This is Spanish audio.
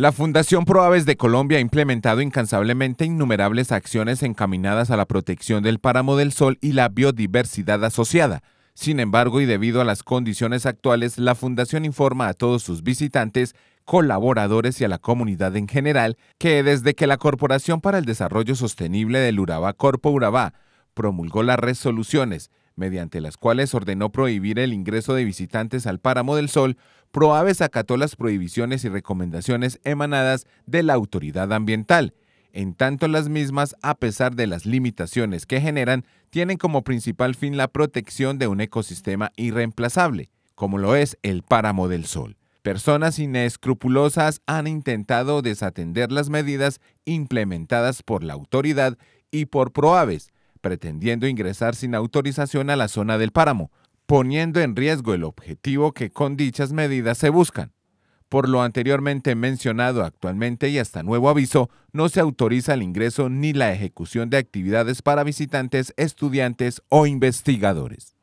La Fundación ProAves de Colombia ha implementado incansablemente innumerables acciones encaminadas a la protección del páramo del sol y la biodiversidad asociada. Sin embargo, y debido a las condiciones actuales, la Fundación informa a todos sus visitantes, colaboradores y a la comunidad en general que desde que la Corporación para el Desarrollo Sostenible del Urabá Corpo Urabá promulgó las resoluciones mediante las cuales ordenó prohibir el ingreso de visitantes al Páramo del Sol, Proaves acató las prohibiciones y recomendaciones emanadas de la autoridad ambiental. En tanto, las mismas, a pesar de las limitaciones que generan, tienen como principal fin la protección de un ecosistema irreemplazable, como lo es el Páramo del Sol. Personas inescrupulosas han intentado desatender las medidas implementadas por la autoridad y por Proaves, pretendiendo ingresar sin autorización a la zona del páramo, poniendo en riesgo el objetivo que con dichas medidas se buscan. Por lo anteriormente mencionado, actualmente y hasta nuevo aviso, no se autoriza el ingreso ni la ejecución de actividades para visitantes, estudiantes o investigadores.